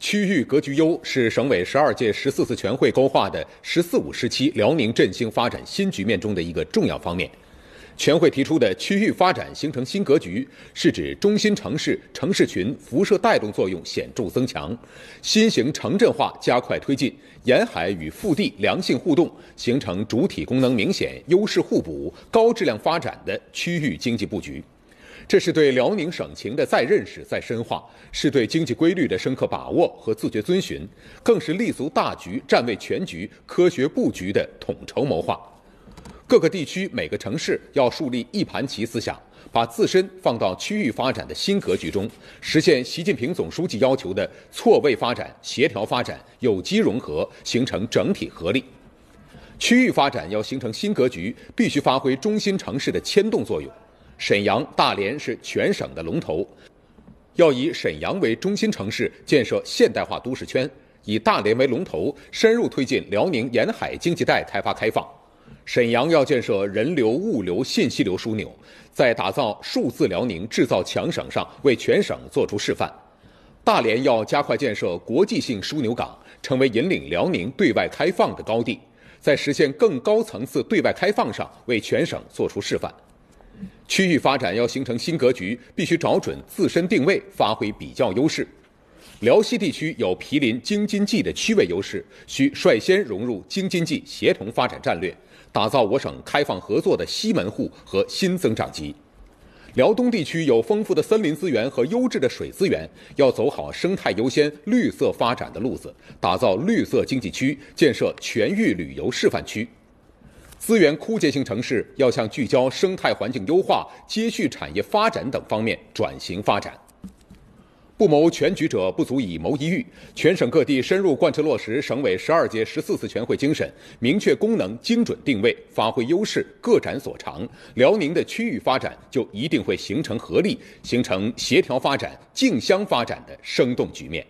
区域格局优是省委十二届十四次全会勾画的“十四五”时期辽宁振兴发展新局面中的一个重要方面。全会提出的区域发展形成新格局，是指中心城市城市群辐射带动作用显著增强，新型城镇化加快推进，沿海与腹地良性互动，形成主体功能明显、优势互补、高质量发展的区域经济布局。这是对辽宁省情的再认识、再深化，是对经济规律的深刻把握和自觉遵循，更是立足大局、站位全局、科学布局的统筹谋划。各个地区、每个城市要树立一盘棋思想，把自身放到区域发展的新格局中，实现习近平总书记要求的错位发展、协调发展、有机融合，形成整体合力。区域发展要形成新格局，必须发挥中心城市的牵动作用。沈阳、大连是全省的龙头，要以沈阳为中心城市建设现代化都市圈，以大连为龙头，深入推进辽宁沿海经济带开发开放。沈阳要建设人流、物流、信息流枢纽，在打造数字辽宁、制造强省上为全省做出示范。大连要加快建设国际性枢纽港，成为引领辽宁对外开放的高地，在实现更高层次对外开放上为全省做出示范。区域发展要形成新格局，必须找准自身定位，发挥比较优势。辽西地区有毗邻京津冀的区位优势，需率先融入京津冀协同发展战略，打造我省开放合作的西门户和新增长极。辽东地区有丰富的森林资源和优质的水资源，要走好生态优先、绿色发展的路子，打造绿色经济区，建设全域旅游示范区。资源枯竭型城市要向聚焦生态环境优化、接续产业发展等方面转型发展。不谋全局者，不足以谋一域。全省各地深入贯彻落实省委十二届十四次全会精神，明确功能、精准定位，发挥优势，各展所长，辽宁的区域发展就一定会形成合力，形成协调发展、竞相发展的生动局面。